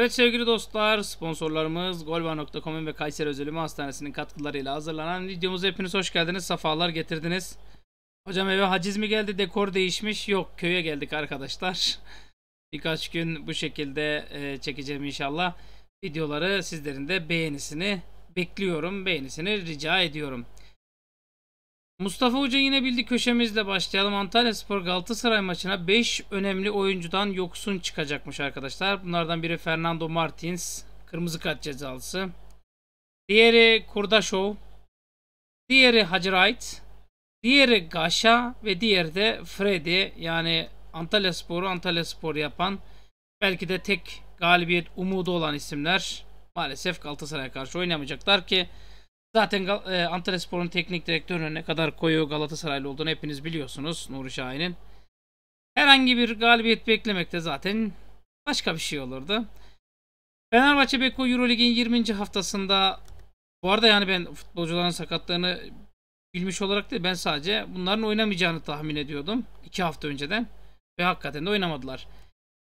Evet sevgili dostlar sponsorlarımız golba.com'un ve Kayseri Özelimi Hastanesi'nin katkılarıyla hazırlanan videomuza hepiniz hoş geldiniz. Safalar getirdiniz. Hocam eve haciz mi geldi dekor değişmiş yok köye geldik arkadaşlar. Birkaç gün bu şekilde e, çekeceğim inşallah. Videoları sizlerin de beğenisini bekliyorum beğenisini rica ediyorum. Mustafa Hoca yine bildi köşemizle başlayalım. Antalya Spor Galatasaray maçına 5 önemli oyuncudan yoksun çıkacakmış arkadaşlar. Bunlardan biri Fernando Martins. Kırmızı kart cezalısı. Diğeri Kurdaşov. Diğeri Hacı Wright. Diğeri Gaşa ve diğeri de Freddy. Yani Antalya Spor'u Antalya Spor yapan belki de tek galibiyet umudu olan isimler maalesef Galatasaray'a karşı oynamayacaklar ki Zaten e, Antalya teknik direktörü ne kadar koyu Galatasaraylı olduğunu hepiniz biliyorsunuz Nuri Şahin'in. Herhangi bir galibiyet beklemekte zaten başka bir şey olurdu. Fenerbahçe Beko Eurolig'in 20. haftasında bu arada yani ben futbolcuların sakatlığını bilmiş olarak değil ben sadece bunların oynamayacağını tahmin ediyordum 2 hafta önceden ve hakikaten de oynamadılar.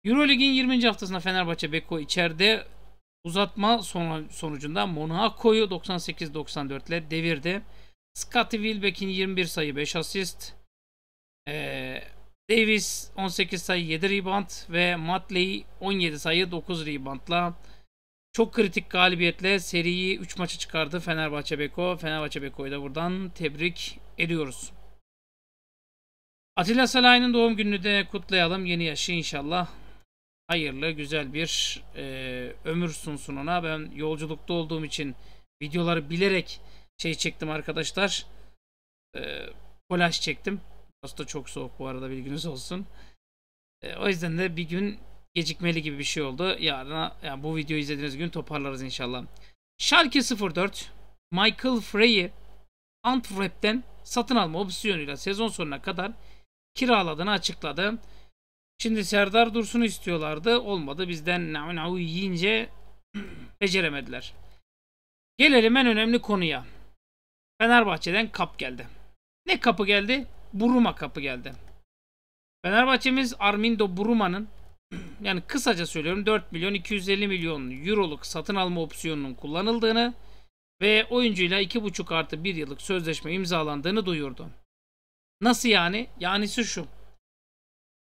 Eurolig'in 20. haftasında Fenerbahçe Beko içeride Uzatma sonucunda Monaco'yu 98-94 ile devirdi. Scottie Wilbeck'in 21 sayı 5 asist. Ee, Davis 18 sayı 7 rebound ve Matley 17 sayı 9 reboundla çok kritik galibiyetle seriyi 3 maça çıkardı Fenerbahçe Beko. Fenerbahçe Beko'yu da buradan tebrik ediyoruz. Atilla Salay'ın doğum gününü de kutlayalım. Yeni yaşı inşallah hayırlı güzel bir e, ömür sunsun ona. Ben yolculukta olduğum için videoları bilerek şey çektim arkadaşlar. E, kolaj çektim. aslında çok soğuk bu arada bilginiz olsun. E, o yüzden de bir gün gecikmeli gibi bir şey oldu. Yarına yani bu videoyu izlediğiniz gün toparlarız inşallah. şarkı 04 Michael Frey'i Antwerp'ten satın alma opsiyonuyla sezon sonuna kadar kiraladığını açıkladı. Şimdi Serdar Dursun'u istiyorlardı. Olmadı. Bizden Naunau yiyince beceremediler. Gelelim en önemli konuya. Fenerbahçe'den kap geldi. Ne kapı geldi? Buruma kapı geldi. Fenerbahçe'miz Armindo Buruma'nın yani kısaca söylüyorum 4 milyon 250 milyon euroluk satın alma opsiyonunun kullanıldığını ve oyuncuyla 2,5 artı 1 yıllık sözleşme imzalandığını duyurdu. Nasıl yani? Yani şu şu.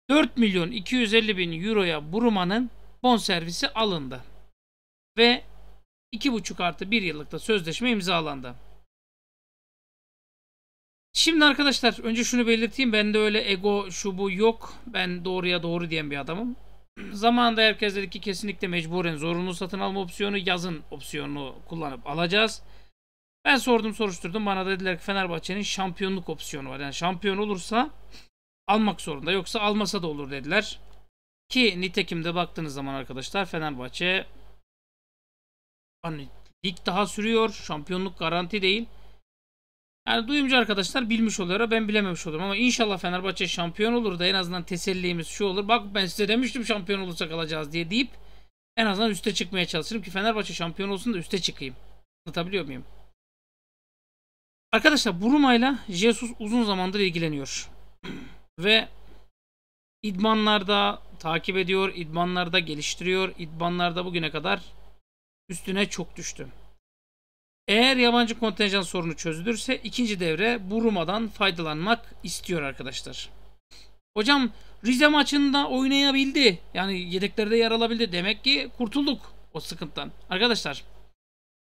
4 milyon 250 bin euroya Buruma'nın bonservisi alındı. Ve 2,5 artı 1 yıllıkta sözleşme imzalandı. Şimdi arkadaşlar önce şunu belirteyim. Bende öyle ego şu bu yok. Ben doğruya doğru diyen bir adamım. Zamanında herkes dedi ki kesinlikle mecburen zorunlu satın alma opsiyonu yazın opsiyonunu kullanıp alacağız. Ben sordum soruşturdum. Bana dediler ki Fenerbahçe'nin şampiyonluk opsiyonu var. Yani şampiyon olursa almak zorunda. Yoksa almasa da olur dediler. Ki nitekimde baktığınız zaman arkadaşlar Fenerbahçe hani lig daha sürüyor. Şampiyonluk garanti değil. Yani duyumcu arkadaşlar bilmiş oluyor. Ben bilememiş olurum ama inşallah Fenerbahçe şampiyon olur da en azından tesellimiz şu olur. Bak ben size demiştim şampiyon olursak alacağız diye deyip en azından üste çıkmaya çalışırım ki Fenerbahçe şampiyon olsun da üste çıkayım. Anlatabiliyor muyum? Arkadaşlar Buruma'yla Jesus uzun zamandır ilgileniyor. Ve idmanlarda takip ediyor, idmanlarda geliştiriyor, idmanlarda bugüne kadar üstüne çok düştü. Eğer yabancı kontenjan sorunu çözülürse ikinci devre bu Ruma'dan faydalanmak istiyor arkadaşlar. Hocam Rize maçında oynayabildi. Yani yedeklerde yer alabildi. Demek ki kurtulduk o sıkıntıdan. Arkadaşlar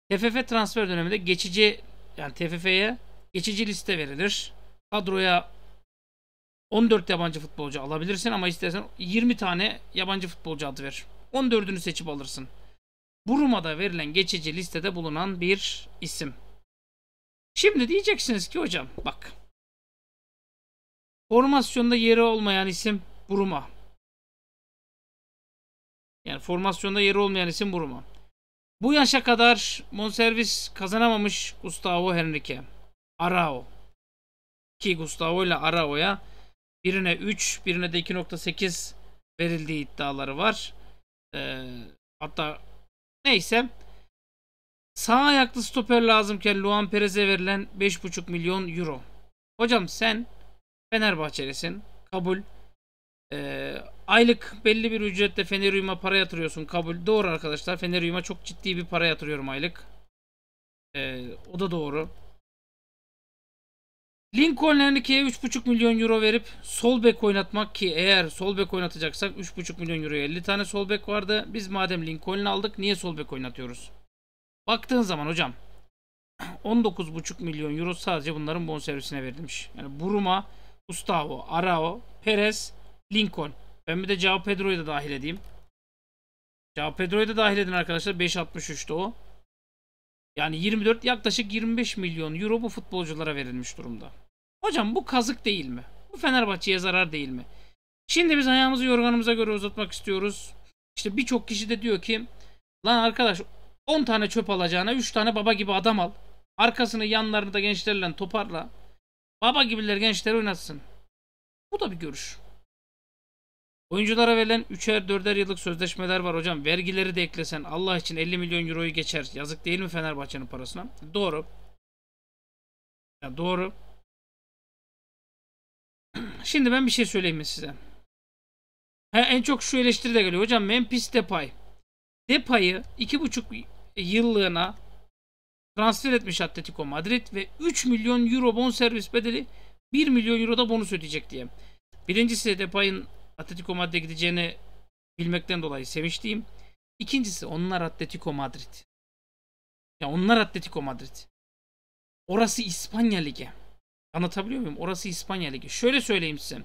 TFF transfer döneminde geçici yani TFF'ye geçici liste verilir. Kadroya 14 yabancı futbolcu alabilirsin ama istersen 20 tane yabancı futbolcu adı ver. 14'ünü seçip alırsın. Buruma'da verilen geçici listede bulunan bir isim. Şimdi diyeceksiniz ki hocam bak. Formasyonda yeri olmayan isim Buruma. Yani formasyonda yeri olmayan isim Buruma. Bu yaşa kadar bonservis kazanamamış Gustavo Henrique. Arao. Ki Gustavo ile Arao'ya Birine 3, birine de 2.8 verildiği iddiaları var. Ee, hatta neyse. Sağ ayaklı stoper lazımken Luan Perez'e verilen 5.5 milyon euro. Hocam sen Fenerbahçelisin. Kabul. Ee, aylık belli bir ücretle Feneryum'a para yatırıyorsun. Kabul. Doğru arkadaşlar. Feneryum'a çok ciddi bir para yatırıyorum aylık. Ee, o da doğru. Lincoln'lerine Kiev'e 3,5 milyon euro verip sol bek oynatmak ki eğer sol bek oynatacaksak 3,5 milyon euroya 50 tane sol bek vardı. Biz madem Lincoln'ı aldık niye sol bek oynatıyoruz? Baktığın zaman hocam 19,5 milyon euro sadece bunların bonservisine verilmiş. Yani Buruma, Gustavo, Arao, Perez, Lincoln. Ben bir de Cao Pedro'yu da dahil edeyim. Cao Pedro'yu da dahil edin arkadaşlar. 5.63'te o. Yani 24 yaklaşık 25 milyon euro bu futbolculara verilmiş durumda. Hocam bu kazık değil mi? Bu Fenerbahçe'ye zarar değil mi? Şimdi biz ayağımızı yorganımıza göre uzatmak istiyoruz. İşte birçok kişi de diyor ki lan arkadaş 10 tane çöp alacağına 3 tane baba gibi adam al. Arkasını yanlarını da gençlerle toparla. Baba gibiler gençleri oynatsın. Bu da bir görüş. Oyunculara verilen 3'er 4'er yıllık sözleşmeler var hocam. Vergileri de eklesen Allah için 50 milyon euroyu geçer. Yazık değil mi Fenerbahçe'nin parasına? Doğru. Ya doğru. Şimdi ben bir şey söyleyeyim mi size? Ha, en çok şu eleştiri de geliyor. Hocam Memphis Depay. Depay'ı 2,5 yıllığına transfer etmiş Atletico Madrid ve 3 milyon euro bonservis bedeli 1 milyon euro da bonus ödeyecek diye. Birincisi Depay'ın Atletico Madrid'e gideceğini bilmekten dolayı sevinçliyim. İkincisi onlar Atletico Madrid. Ya onlar Atletico Madrid. Orası İspanya Ligi. Anlatabiliyor muyum? Orası İspanya Ligi. Şöyle söyleyeyim size.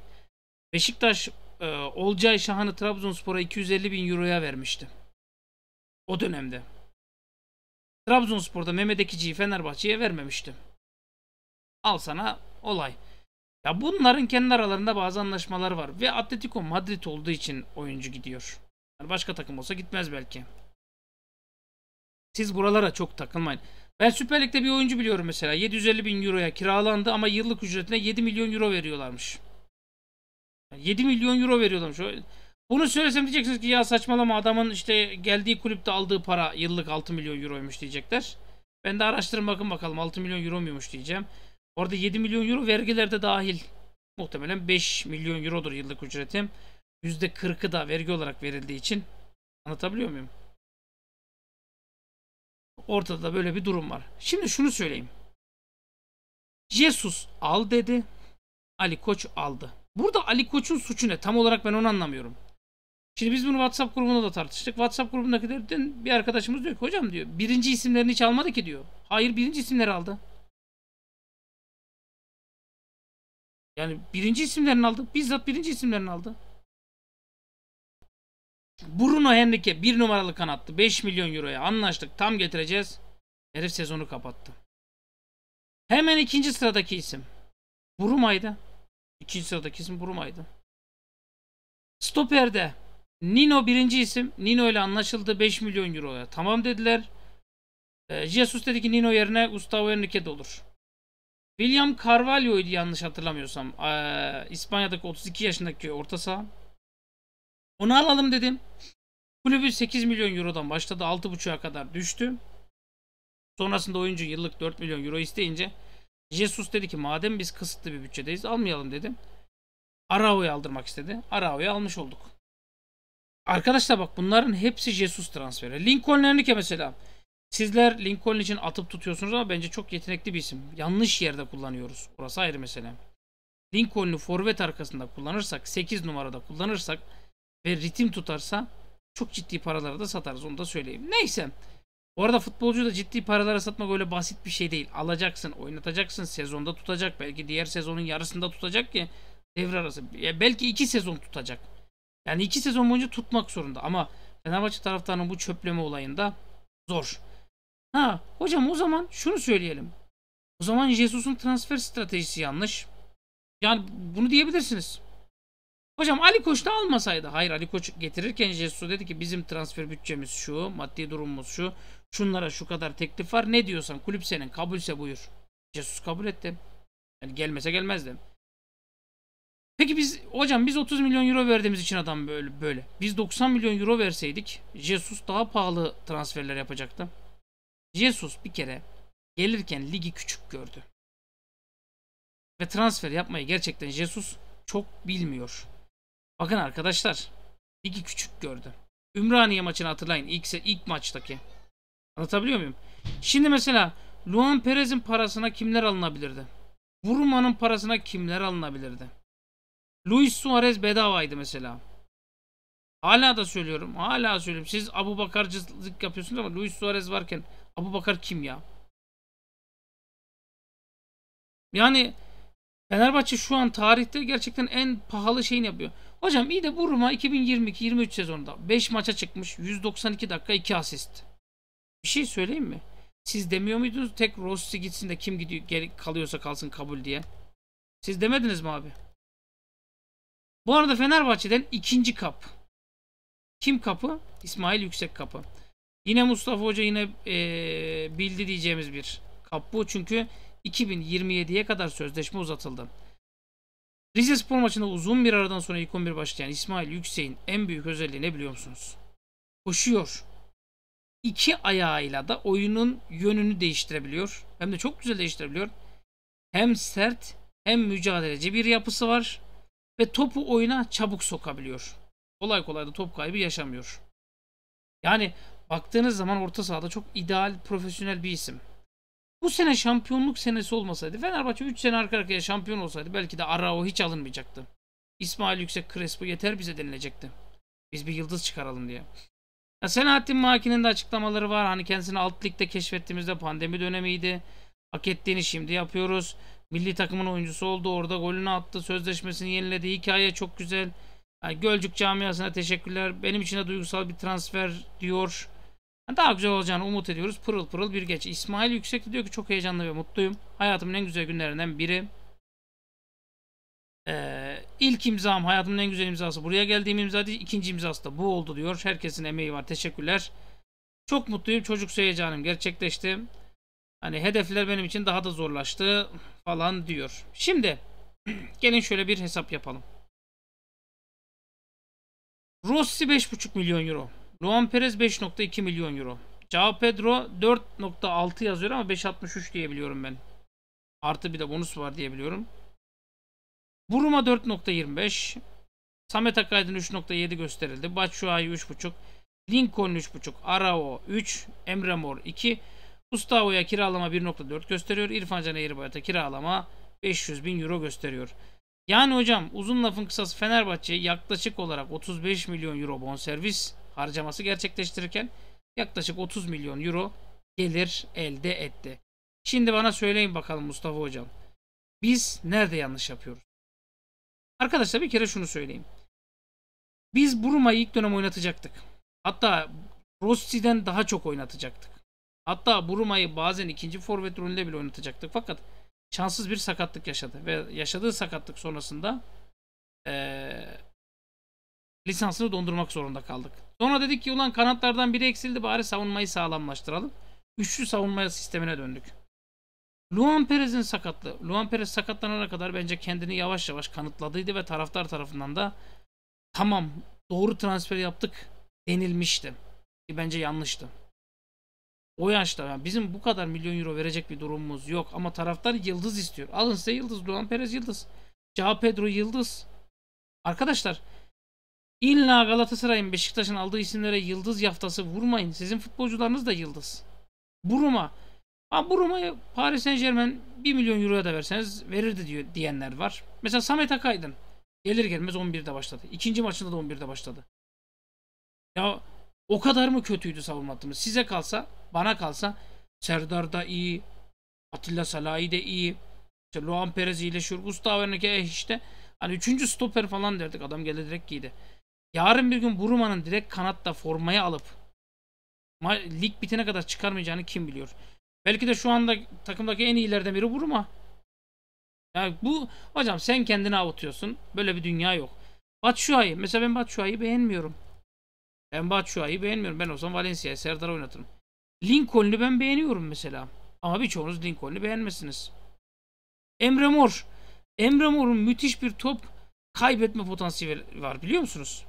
Beşiktaş e, Olcay Şahan'ı Trabzonspor'a 250 bin euroya vermişti. O dönemde. Trabzonspor'da Mehmet Ekici'yi Fenerbahçe'ye vermemişti. Al sana olay. Ya bunların kendi aralarında bazı anlaşmalar var. Ve Atletico Madrid olduğu için oyuncu gidiyor. Yani başka takım olsa gitmez belki. Siz buralara çok takılmayın. Ben Süper Lig'de bir oyuncu biliyorum mesela. 750 bin euroya kiralandı ama yıllık ücretine 7 milyon euro veriyorlarmış. 7 milyon euro veriyorlarmış. Bunu söylesem diyeceksiniz ki ya saçmalama adamın işte geldiği kulüpte aldığı para yıllık 6 milyon euroymuş diyecekler. Ben de araştırın bakın bakalım 6 milyon euro muymuş diyeceğim. Orada 7 milyon euro vergiler de dahil. Muhtemelen 5 milyon eurodur yıllık ücretim. %40'ı da vergi olarak verildiği için anlatabiliyor muyum? Ortada böyle bir durum var. Şimdi şunu söyleyeyim. Jesus al dedi. Ali Koç aldı. Burada Ali Koç'un suçu ne? Tam olarak ben onu anlamıyorum. Şimdi biz bunu WhatsApp grubunda da tartıştık. WhatsApp grubundakilerden bir arkadaşımız diyor ki hocam diyor birinci isimlerini hiç almadı ki diyor. Hayır birinci isimleri aldı. Yani birinci isimlerini aldı. Bizzat birinci isimlerini aldı. Bruno Henrique bir numaralı kanattı. 5 milyon euroya anlaştık. Tam getireceğiz. Herif sezonu kapattı. Hemen ikinci sıradaki isim. Buruma'ydı. İkinci sıradaki isim Buruma'ydı. Stoper'de Nino birinci isim. Nino ile anlaşıldı 5 milyon euroya. Tamam dediler. Ee, Jesus dedi ki Nino yerine Gustavo Henrique de olur. William Carvalho'ydu yanlış hatırlamıyorsam. E, İspanya'daki 32 yaşındaki orta saha. Onu alalım dedim. Kulübü 8 milyon eurodan başladı. 6.5'a kadar düştü. Sonrasında oyuncu yıllık 4 milyon euro isteyince Jesus dedi ki madem biz kısıtlı bir bütçedeyiz almayalım dedi. Arao'yu aldırmak istedi. Arao'yu almış olduk. Arkadaşlar bak bunların hepsi Jesus transferi. Lincoln Enrique mesela. Sizler Lincoln için atıp tutuyorsunuz ama bence çok yetenekli bir isim. Yanlış yerde kullanıyoruz. Orası ayrı mesela. Lincoln'u forvet arkasında kullanırsak, 8 numarada kullanırsak ve ritim tutarsa çok ciddi paralara da satarız onu da söyleyeyim. Neyse. Bu arada futbolcu da ciddi paralara satmak öyle basit bir şey değil. Alacaksın, oynatacaksın, sezonda tutacak. Belki diğer sezonun yarısında tutacak ki devre arası. Ya belki iki sezon tutacak. Yani iki sezon boyunca tutmak zorunda. Ama Fenerbahçe taraftarının bu çöpleme olayında zor. Ha hocam o zaman şunu söyleyelim. O zaman Jesus'un transfer stratejisi yanlış. Yani bunu diyebilirsiniz. Hocam Ali Koç da almasaydı. Hayır Ali Koç getirirken Jesu dedi ki bizim transfer bütçemiz şu, maddi durumumuz şu. Şunlara şu kadar teklif var. Ne diyorsan kulüp senin kabulse buyur. Jesus kabul etti. Yani gelmese gelmezdi. Peki biz hocam biz 30 milyon euro verdiğimiz için adam böyle böyle. Biz 90 milyon euro verseydik Jesus daha pahalı transferler yapacaktı. Jesus bir kere gelirken ligi küçük gördü. Ve transfer yapmayı gerçekten Jesus çok bilmiyor. Bakın arkadaşlar. Ligi küçük gördü. Ümraniye maçını hatırlayın. İlk, ilk maçtaki. Anlatabiliyor muyum? Şimdi mesela Luan Perez'in parasına kimler alınabilirdi? Vurman'ın parasına kimler alınabilirdi? Luis Suarez bedavaydı mesela. Hala da söylüyorum. Hala söylüyorum. Siz Abu Bakarcılık yapıyorsunuz ama Luis Suarez varken Abu Bakar kim ya? Yani Fenerbahçe şu an tarihte gerçekten en pahalı şeyini yapıyor. Hocam iyi de Burma 2022-23 sezonunda 5 maça çıkmış 192 dakika 2 asist. Bir şey söyleyeyim mi? Siz demiyor muydunuz tek Rossi gitsin de kim gidiyor geri kalıyorsa kalsın kabul diye? Siz demediniz mi abi? Bu arada Fenerbahçe'den ikinci kap. Kim kapı? İsmail Yüksek kapı. Yine Mustafa Hoca yine ee, bildi diyeceğimiz bir kap bu. Çünkü 2027'ye kadar sözleşme uzatıldı. Rize Spor maçında uzun bir aradan sonra ilk 11 başlayan İsmail Yüksek'in en büyük özelliği ne biliyor musunuz? Koşuyor. İki ayağıyla da oyunun yönünü değiştirebiliyor. Hem de çok güzel değiştirebiliyor. Hem sert hem mücadeleci bir yapısı var. Ve topu oyuna çabuk sokabiliyor. Kolay kolay da top kaybı yaşamıyor. Yani baktığınız zaman orta sahada çok ideal, profesyonel bir isim. Bu sene şampiyonluk senesi olmasaydı Fenerbahçe 3 sene arka arkaya şampiyon olsaydı belki de Arao hiç alınmayacaktı. İsmail Yüksek Crespo yeter bize denilecekti. Biz bir yıldız çıkaralım diye. Ya Selahattin Maki'nin de açıklamaları var. Hani kendisini alt ligde keşfettiğimizde pandemi dönemiydi. Hak ettiğini şimdi yapıyoruz. Milli takımın oyuncusu oldu. Orada golünü attı. Sözleşmesini yeniledi. Hikaye çok güzel. Yani Gölcük camiasına teşekkürler. Benim için de duygusal bir transfer diyor. Daha güzel olacağını umut ediyoruz. Pırıl pırıl bir geç. İsmail Yüksek diyor ki çok heyecanlı ve mutluyum. Hayatımın en güzel günlerinden biri. Ee, ilk imzam hayatımın en güzel imzası. Buraya geldiğim imzadı değil. ikinci imzası da bu oldu diyor. Herkesin emeği var. Teşekkürler. Çok mutluyum. Çocuk heyecanım gerçekleşti. Hani hedefler benim için daha da zorlaştı falan diyor. Şimdi gelin şöyle bir hesap yapalım. Rossi 5,5 milyon euro. Luan Perez 5.2 milyon euro. Cao Pedro 4.6 yazıyor ama 5.63 diyebiliyorum ben. Artı bir de bonus var diyebiliyorum. Buruma 4.25. Samet Akaydın 3.7 gösterildi. Batshuayi 3.5. Lincoln 3.5. Arao 3. Emre Mor 2. Gustavo'ya kiralama 1.4 gösteriyor. İrfan Can Eğribayat'a kiralama 500 bin euro gösteriyor. Yani hocam uzun lafın kısası Fenerbahçe yaklaşık olarak 35 milyon euro bonservis harcaması gerçekleştirirken yaklaşık 30 milyon euro gelir elde etti. Şimdi bana söyleyin bakalım Mustafa Hocam. Biz nerede yanlış yapıyoruz? Arkadaşlar bir kere şunu söyleyeyim. Biz Buruma'yı ilk dönem oynatacaktık. Hatta Rossi'den daha çok oynatacaktık. Hatta Buruma'yı bazen ikinci forvet rolünde bile oynatacaktık. Fakat şanssız bir sakatlık yaşadı. Ve yaşadığı sakatlık sonrasında ee, lisansını dondurmak zorunda kaldık. Sonra dedik ki ulan kanatlardan biri eksildi bari savunmayı sağlamlaştıralım. Üçlü savunma sistemine döndük. Luan Perez'in sakatlığı. Luan Perez sakatlanana kadar bence kendini yavaş yavaş kanıtladıydı ve taraftar tarafından da tamam doğru transfer yaptık denilmişti. Ki bence yanlıştı. O yaşta yani bizim bu kadar milyon euro verecek bir durumumuz yok ama taraftar yıldız istiyor. Alın size yıldız. Luan Perez yıldız. Cao Pedro yıldız. Arkadaşlar İlla Galatasaray'ın Beşiktaş'ın aldığı isimlere yıldız yaftası vurmayın. Sizin futbolcularınız da yıldız. Buruma. Ha Buruma'ya Paris Saint Germain 1 milyon euroya da verseniz verirdi diyor, diyenler var. Mesela Samet Akaydın. Gelir gelmez 11'de başladı. İkinci maçında da 11'de başladı. Ya o kadar mı kötüydü savunma hattımız? Size kalsa, bana kalsa Serdar da iyi, Atilla Salahi de iyi, işte Luan Perez iyileşiyor, Gustavo Henrique işte. Hani üçüncü stoper falan derdik. Adam geldi direkt giydi yarın bir gün Buruma'nın direkt kanatta formayı alıp lig bitene kadar çıkarmayacağını kim biliyor? Belki de şu anda takımdaki en iyilerden biri Buruma. Yani bu hocam sen kendini avutuyorsun. Böyle bir dünya yok. Batshuayi. Mesela ben Batshuayi'yi beğenmiyorum. Ben Batshuayi'yi beğenmiyorum. Ben o zaman Valencia'ya Serdar oynatırım. Lincoln'u ben beğeniyorum mesela. Ama birçoğunuz Lincoln'u beğenmesiniz. Emre Mor. Emre Mor'un müthiş bir top kaybetme potansiyeli var biliyor musunuz?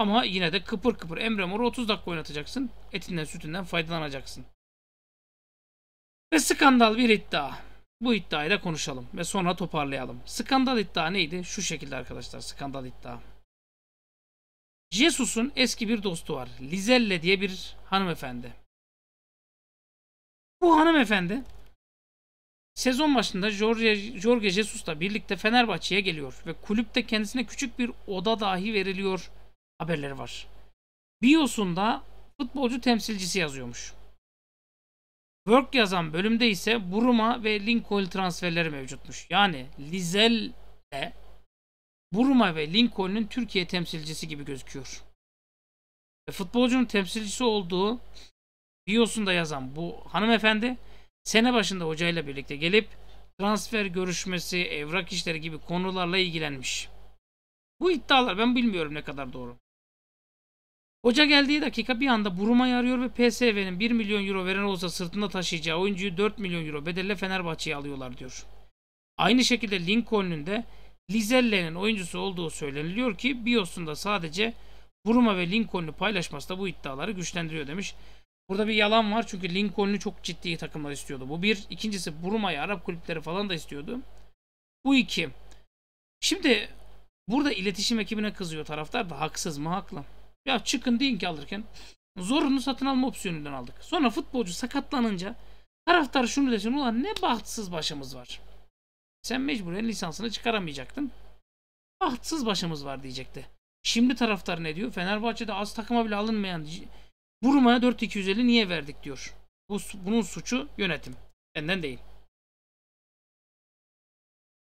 Ama yine de kıpır kıpır Emre Mor'u 30 dakika oynatacaksın. Etinden sütünden faydalanacaksın. Ve skandal bir iddia. Bu iddiayı da konuşalım ve sonra toparlayalım. Skandal iddia neydi? Şu şekilde arkadaşlar skandal iddia. Jesus'un eski bir dostu var. Lizelle diye bir hanımefendi. Bu hanımefendi sezon başında Jorge, Jorge Jesus'la birlikte Fenerbahçe'ye geliyor ve kulüpte kendisine küçük bir oda dahi veriliyor haberleri var. Biosunda futbolcu temsilcisi yazıyormuş. Work yazan bölümde ise Buruma ve Lincoln transferleri mevcutmuş. Yani Lizel de Buruma ve Lincoln'ün Türkiye temsilcisi gibi gözüküyor. Ve futbolcunun temsilcisi olduğu biosunda yazan bu hanımefendi sene başında hocayla birlikte gelip transfer görüşmesi, evrak işleri gibi konularla ilgilenmiş. Bu iddialar ben bilmiyorum ne kadar doğru. Hoca geldiği dakika bir anda buruma yarıyor ve PSV'nin 1 milyon euro veren olsa sırtında taşıyacağı oyuncuyu 4 milyon euro bedelle Fenerbahçe'ye alıyorlar diyor. Aynı şekilde Lincoln'un de Lizelle'nin oyuncusu olduğu söyleniliyor ki Bios'un da sadece Buruma ve Lincoln'u paylaşması da bu iddiaları güçlendiriyor demiş. Burada bir yalan var çünkü Lincoln'u çok ciddi takımlar istiyordu. Bu bir. ikincisi Buruma'yı Arap kulüpleri falan da istiyordu. Bu iki. Şimdi burada iletişim ekibine kızıyor taraftar da haksız mı haklı. Ya çıkın deyin ki alırken. Zorunu satın alma opsiyonundan aldık. Sonra futbolcu sakatlanınca taraftar şunu desin. Ulan ne bahtsız başımız var. Sen mecburen lisansını çıkaramayacaktın. Bahtsız başımız var diyecekti. Şimdi taraftar ne diyor? Fenerbahçe'de az takıma bile alınmayan Burma'ya 4.250 niye verdik diyor. Bu, bunun suçu yönetim. Benden değil.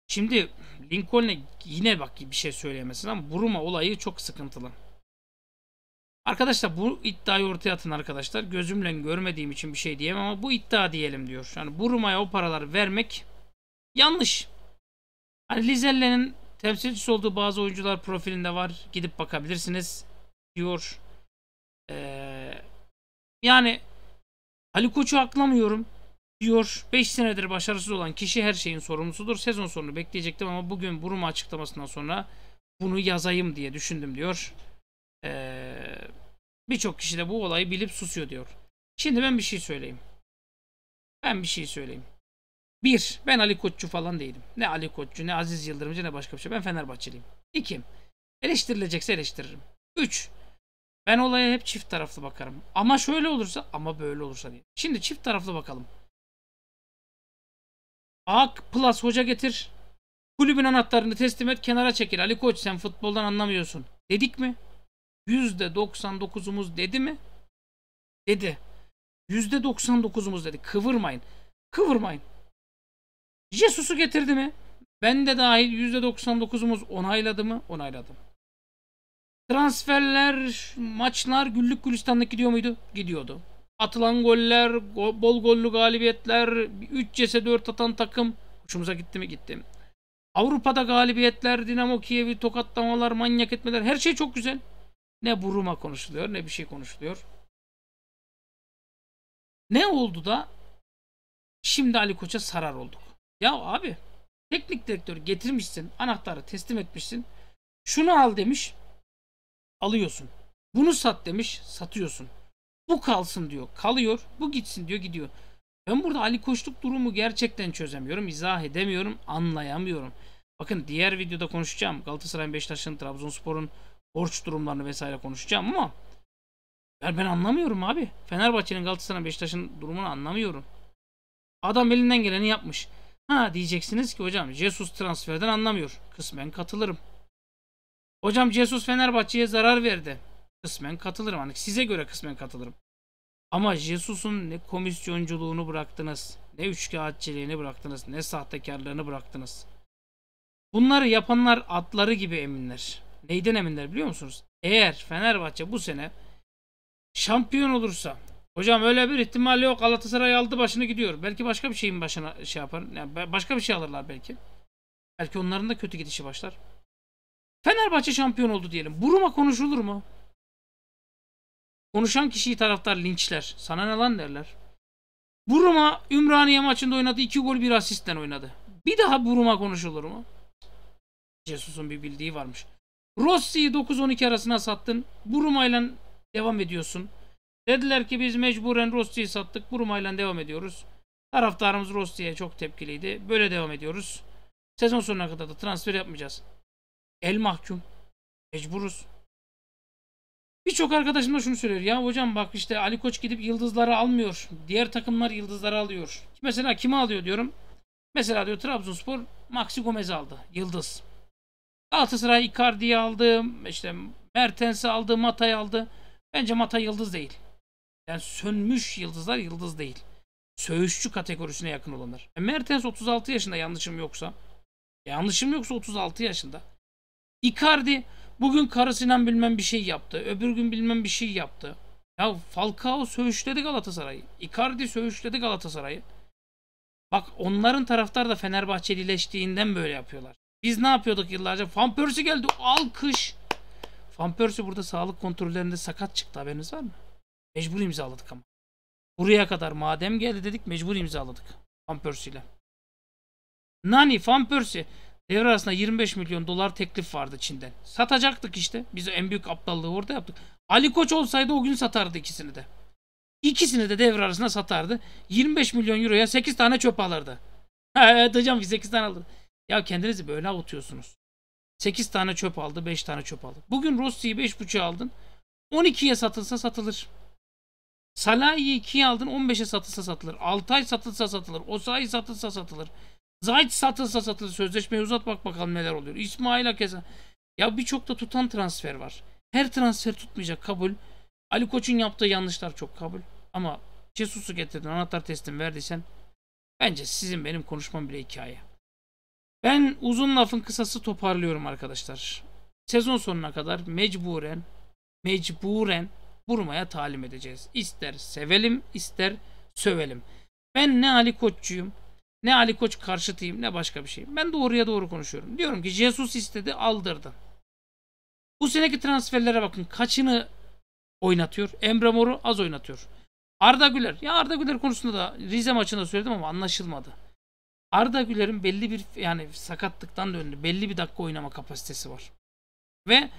Şimdi Lincoln'e yine bak bir şey söyleyemesin ama Buruma olayı çok sıkıntılı. Arkadaşlar bu iddiayı ortaya atın arkadaşlar. Gözümle görmediğim için bir şey diyemem ama bu iddia diyelim diyor. Yani Buruma'ya o paraları vermek yanlış. Hani Lizelle'nin temsilcisi olduğu bazı oyuncular profilinde var. Gidip bakabilirsiniz diyor. Ee, yani Ali Koç'u aklamıyorum diyor. 5 senedir başarısız olan kişi her şeyin sorumlusudur. Sezon sonunu bekleyecektim ama bugün Buruma açıklamasından sonra bunu yazayım diye düşündüm diyor. Ee, Birçok kişi de bu olayı bilip susuyor diyor. Şimdi ben bir şey söyleyeyim. Ben bir şey söyleyeyim. Bir, ben Ali Koççu falan değilim. Ne Ali Koççu, ne Aziz Yıldırımcı, ne başka bir şey. Ben Fenerbahçeliyim. İki, eleştirilecekse eleştiririm. Üç, ben olaya hep çift taraflı bakarım. Ama şöyle olursa, ama böyle olursa diye. Şimdi çift taraflı bakalım. Ak Plus hoca getir. Kulübün anahtarını teslim et, kenara çekil. Ali Koç sen futboldan anlamıyorsun. Dedik mi? %99'umuz dedi mi? Dedi. %99'umuz dedi. Kıvırmayın. Kıvırmayın. Jesus'u getirdi mi? Ben de dahil %99'umuz onayladı mı? Onayladım. Transferler, maçlar güllük gülistanlık gidiyor muydu? Gidiyordu. Atılan goller, go bol gollü galibiyetler, 3 cese 4 atan takım. Hoşumuza gitti mi? Gittim. Avrupa'da galibiyetler, Dinamo Kiev'i tokatlamalar, manyak etmeler her şey çok güzel. Ne buruma konuşuluyor ne bir şey konuşuluyor. Ne oldu da şimdi Ali Koç'a sarar olduk. Ya abi teknik direktör getirmişsin anahtarı teslim etmişsin. Şunu al demiş alıyorsun. Bunu sat demiş satıyorsun. Bu kalsın diyor kalıyor bu gitsin diyor gidiyor. Ben burada Ali Koçluk durumu gerçekten çözemiyorum, izah edemiyorum, anlayamıyorum. Bakın diğer videoda konuşacağım. Galatasaray'ın, Beşiktaş'ın, Trabzonspor'un borç durumlarını vesaire konuşacağım ama yani ben anlamıyorum abi. Fenerbahçe'nin Galatasaray'ın Beşiktaş'ın durumunu anlamıyorum. Adam elinden geleni yapmış. Ha diyeceksiniz ki hocam Jesus transferden anlamıyor. Kısmen katılırım. Hocam Jesus Fenerbahçe'ye zarar verdi. Kısmen katılırım. Hani size göre kısmen katılırım. Ama Jesus'un ne komisyonculuğunu bıraktınız, ne üçkağıtçiliğini bıraktınız, ne sahtekarlığını bıraktınız. Bunları yapanlar atları gibi eminler. Neyden eminler biliyor musunuz? Eğer Fenerbahçe bu sene şampiyon olursa Hocam öyle bir ihtimal yok. Galatasaray aldı başını gidiyor. Belki başka bir şeyin başına şey yapar. Yani başka bir şey alırlar belki. Belki onların da kötü gidişi başlar. Fenerbahçe şampiyon oldu diyelim. Buruma konuşulur mu? Konuşan kişiyi taraftar linçler. Sana ne lan derler. Buruma Ümraniye maçında oynadı. 2 gol bir asistten oynadı. Bir daha Buruma konuşulur mu? Jesus'un bir bildiği varmış. Rossi'yi 9-12 arasına sattın. Buruma'yla devam ediyorsun. Dediler ki biz mecburen Rossi'yi sattık. Buruma'yla devam ediyoruz. Taraftarımız Rossi'ye çok tepkiliydi. Böyle devam ediyoruz. Sezon sonuna kadar da transfer yapmayacağız. El mahkum. Mecburuz. Birçok arkadaşım da şunu söylüyor. Ya hocam bak işte Ali Koç gidip yıldızları almıyor. Diğer takımlar yıldızları alıyor. Mesela kimi alıyor diyorum. Mesela diyor Trabzonspor Maxi Gomez aldı. Yıldız. Galatasaray Icardi'yi aldı. işte Mertens'i aldı. Mata'yı aldı. Bence Mata yıldız değil. Yani sönmüş yıldızlar yıldız değil. Söğüşçü kategorisine yakın olanlar. E Mertens 36 yaşında yanlışım yoksa. Yanlışım yoksa 36 yaşında. Icardi bugün karısıyla bilmem bir şey yaptı. Öbür gün bilmem bir şey yaptı. Ya Falcao söğüşledi Galatasaray'ı. Icardi söğüşledi Galatasaray'ı. Bak onların taraftar da Fenerbahçelileştiğinden böyle yapıyorlar. Biz ne yapıyorduk yıllarca? Van geldi. Alkış. Van Persie burada sağlık kontrollerinde sakat çıktı. Haberiniz var mı? Mecbur imzaladık ama. Buraya kadar madem geldi dedik mecbur imzaladık. Van Persie ile. Nani Van Persie. Devre arasında 25 milyon dolar teklif vardı Çin'den. Satacaktık işte. Biz en büyük aptallığı orada yaptık. Ali Koç olsaydı o gün satardı ikisini de. İkisini de devre arasında satardı. 25 milyon euroya 8 tane çöp alırdı. evet hocam 8 tane alırdı. Ya kendinizi böyle avutuyorsunuz. 8 tane çöp aldı, 5 tane çöp aldı. Bugün Rossi'yi 5.5'e aldın. 12'ye satılsa satılır. Salah'ı 2'ye aldın 15'e satılsa satılır. Altay satılsa satılır. Osayi satılsa satılır. Zayt satılsa satılır. Sözleşmeyi uzat bak bakalım neler oluyor. İsmail Akesa. Ya birçok da tutan transfer var. Her transfer tutmayacak kabul. Ali Koç'un yaptığı yanlışlar çok kabul. Ama Cesus'u getirdin anahtar testini verdiysen bence sizin benim konuşmam bile hikaye. Ben uzun lafın kısası toparlıyorum arkadaşlar. Sezon sonuna kadar mecburen mecburen vurmaya talim edeceğiz. İster sevelim ister sövelim. Ben ne Ali Koççuyum ne Ali Koç karşıtıyım ne başka bir şeyim. Ben doğruya doğru konuşuyorum. Diyorum ki Jesus istedi aldırdı. Bu seneki transferlere bakın kaçını oynatıyor. Emre Mor'u az oynatıyor. Arda Güler. Ya Arda Güler konusunda da Rize maçında söyledim ama anlaşılmadı. Arda Güler'in belli bir yani sakatlıktan döndü. Belli bir dakika oynama kapasitesi var. Ve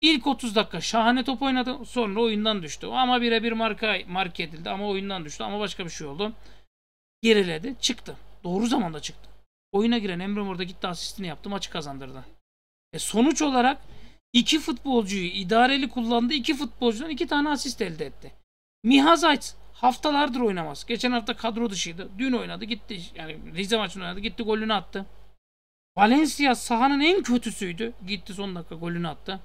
ilk 30 dakika şahane top oynadı. Sonra oyundan düştü. Ama birebir marka mark edildi ama oyundan düştü. Ama başka bir şey oldu. Geriledi. Çıktı. Doğru zamanda çıktı. Oyuna giren Emre Mor gitti asistini yaptı. Maçı kazandırdı. E sonuç olarak iki futbolcuyu idareli kullandı. iki futbolcudan iki tane asist elde etti. Mihazayt Haftalardır oynamaz. Geçen hafta kadro dışıydı. Dün oynadı gitti. Yani Rize maçını oynadı gitti golünü attı. Valencia sahanın en kötüsüydü. Gitti son dakika golünü attı.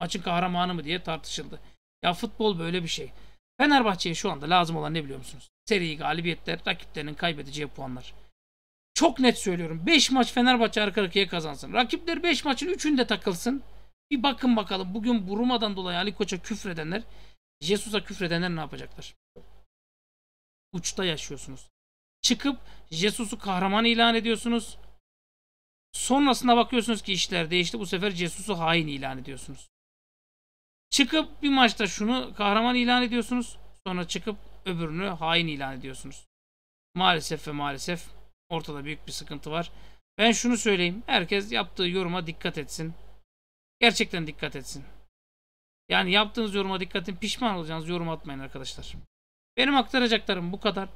Maçın kahramanı mı diye tartışıldı. Ya futbol böyle bir şey. Fenerbahçe'ye şu anda lazım olan ne biliyor musunuz? Seri galibiyetler, rakiplerinin kaybedeceği puanlar. Çok net söylüyorum. 5 maç Fenerbahçe arka arkaya kazansın. Rakipler 5 maçın 3'ünde takılsın. Bir bakın bakalım bugün Buruma'dan dolayı Ali Koç'a küfredenler, Jesus'a küfredenler ne yapacaklar? uçta yaşıyorsunuz. Çıkıp Jesus'u kahraman ilan ediyorsunuz. Sonrasında bakıyorsunuz ki işler değişti. Bu sefer Jesus'u hain ilan ediyorsunuz. Çıkıp bir maçta şunu kahraman ilan ediyorsunuz. Sonra çıkıp öbürünü hain ilan ediyorsunuz. Maalesef ve maalesef ortada büyük bir sıkıntı var. Ben şunu söyleyeyim. Herkes yaptığı yoruma dikkat etsin. Gerçekten dikkat etsin. Yani yaptığınız yoruma dikkat edin. Pişman olacağınız yorum atmayın arkadaşlar. Benim aktaracaklarım bu kadar.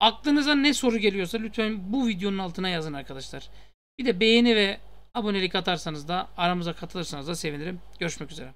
Aklınıza ne soru geliyorsa lütfen bu videonun altına yazın arkadaşlar. Bir de beğeni ve abonelik atarsanız da aramıza katılırsanız da sevinirim. Görüşmek üzere.